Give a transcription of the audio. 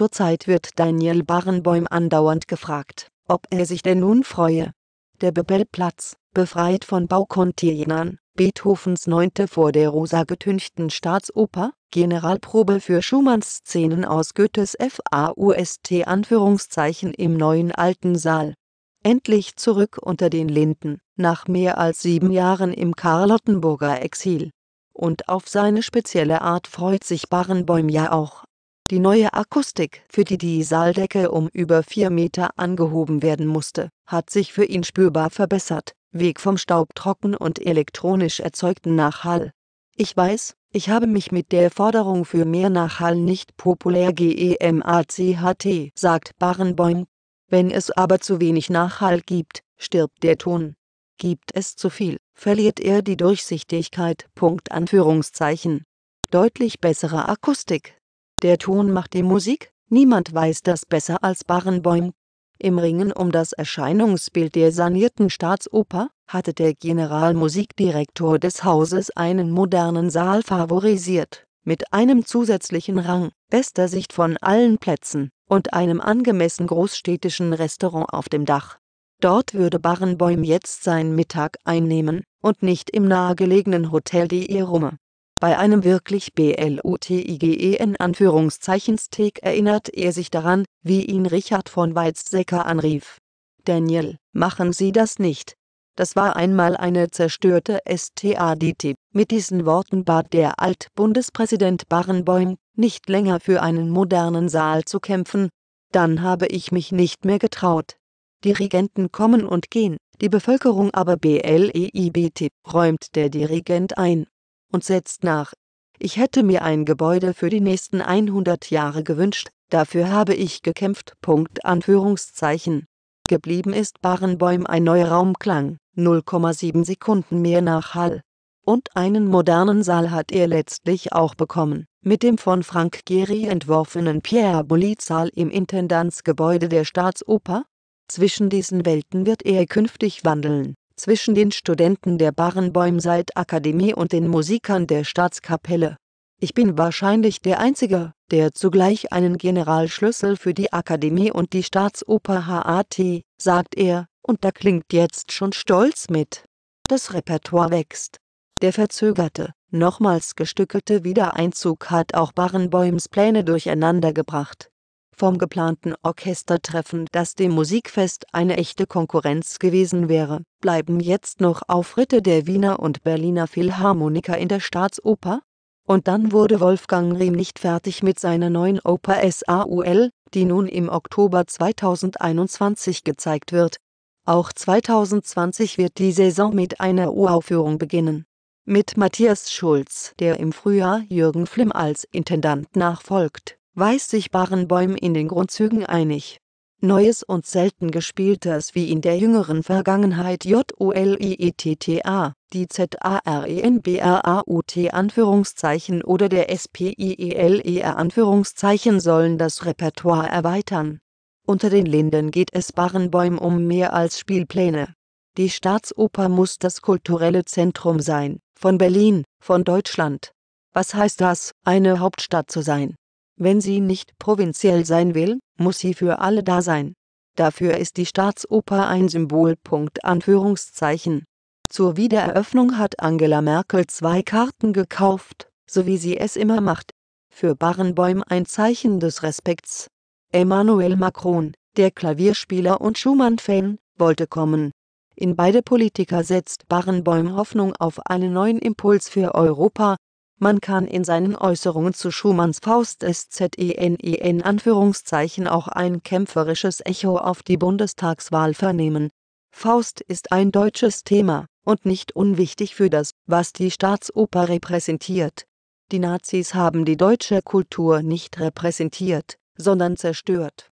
Zurzeit wird Daniel Barenbäum andauernd gefragt, ob er sich denn nun freue. Der Bebellplatz, befreit von Baucontainern, Beethovens Neunte vor der rosa getünchten Staatsoper, Generalprobe für Schumanns Szenen aus Goethes FAUST Anführungszeichen im neuen alten Saal. Endlich zurück unter den Linden, nach mehr als sieben Jahren im Karlottenburger Exil. Und auf seine spezielle Art freut sich Barenbäum ja auch die neue Akustik, für die die Saaldecke um über 4 Meter angehoben werden musste, hat sich für ihn spürbar verbessert, weg vom staubtrocken und elektronisch erzeugten Nachhall. Ich weiß, ich habe mich mit der Forderung für mehr Nachhall nicht populär gemacht, sagt Barenboim. Wenn es aber zu wenig Nachhall gibt, stirbt der Ton. Gibt es zu viel, verliert er die Durchsichtigkeit. Punkt Anführungszeichen. Deutlich bessere Akustik der Ton macht die Musik, niemand weiß das besser als Barenboim. Im Ringen um das Erscheinungsbild der sanierten Staatsoper hatte der Generalmusikdirektor des Hauses einen modernen Saal favorisiert, mit einem zusätzlichen Rang, bester Sicht von allen Plätzen und einem angemessen großstädtischen Restaurant auf dem Dach. Dort würde Barenboim jetzt seinen Mittag einnehmen und nicht im nahegelegenen Hotel die Irume. Bei einem wirklich blutigen Anführungszeichen-Steak erinnert er sich daran, wie ihn Richard von Weizsäcker anrief. Daniel, machen Sie das nicht. Das war einmal eine zerstörte STADT. Mit diesen Worten bat der Altbundespräsident Barenboim, nicht länger für einen modernen Saal zu kämpfen. Dann habe ich mich nicht mehr getraut. Dirigenten kommen und gehen, die Bevölkerung aber BLEIBT, räumt der Dirigent ein und setzt nach. Ich hätte mir ein Gebäude für die nächsten 100 Jahre gewünscht, dafür habe ich gekämpft. Punkt Anführungszeichen. Geblieben ist Barenbäum ein neuer Raumklang, 0,7 Sekunden mehr nach Hall. Und einen modernen Saal hat er letztlich auch bekommen, mit dem von Frank Gehry entworfenen Pierre Bulli-Saal im Intendanzgebäude der Staatsoper. Zwischen diesen Welten wird er künftig wandeln zwischen den Studenten der Barenbäumseit-Akademie und den Musikern der Staatskapelle. Ich bin wahrscheinlich der Einzige, der zugleich einen Generalschlüssel für die Akademie und die Staatsoper hat, sagt er, und da klingt jetzt schon stolz mit. Das Repertoire wächst. Der verzögerte, nochmals gestückelte Wiedereinzug hat auch Barenbäums Pläne durcheinander gebracht vom geplanten Orchestertreffen, das dem Musikfest eine echte Konkurrenz gewesen wäre, bleiben jetzt noch Auftritte der Wiener und Berliner Philharmoniker in der Staatsoper? Und dann wurde Wolfgang Riem nicht fertig mit seiner neuen Oper SAUL, die nun im Oktober 2021 gezeigt wird. Auch 2020 wird die Saison mit einer Uraufführung beginnen. Mit Matthias Schulz, der im Frühjahr Jürgen Flimm als Intendant nachfolgt weiß sich Barenbäum in den Grundzügen einig. Neues und selten gespieltes wie in der jüngeren Vergangenheit J-O-L-I-E-T-T-A, die Z-A-R-E-N-B-R-A-U-T Anführungszeichen oder der s p i e l SPIELER Anführungszeichen sollen das Repertoire erweitern. Unter den Linden geht es Barenbäum um mehr als Spielpläne. Die Staatsoper muss das kulturelle Zentrum sein, von Berlin, von Deutschland. Was heißt das, eine Hauptstadt zu sein? Wenn sie nicht provinziell sein will, muss sie für alle da sein. Dafür ist die Staatsoper ein Symbol. Zur Wiedereröffnung hat Angela Merkel zwei Karten gekauft, so wie sie es immer macht. Für Barrenbäum ein Zeichen des Respekts. Emmanuel Macron, der Klavierspieler und Schumann-Fan, wollte kommen. In beide Politiker setzt Barrenbäum Hoffnung auf einen neuen Impuls für Europa, man kann in seinen Äußerungen zu Schumanns Faust SZENEN e Anführungszeichen auch ein kämpferisches Echo auf die Bundestagswahl vernehmen. Faust ist ein deutsches Thema und nicht unwichtig für das, was die Staatsoper repräsentiert. Die Nazis haben die deutsche Kultur nicht repräsentiert, sondern zerstört.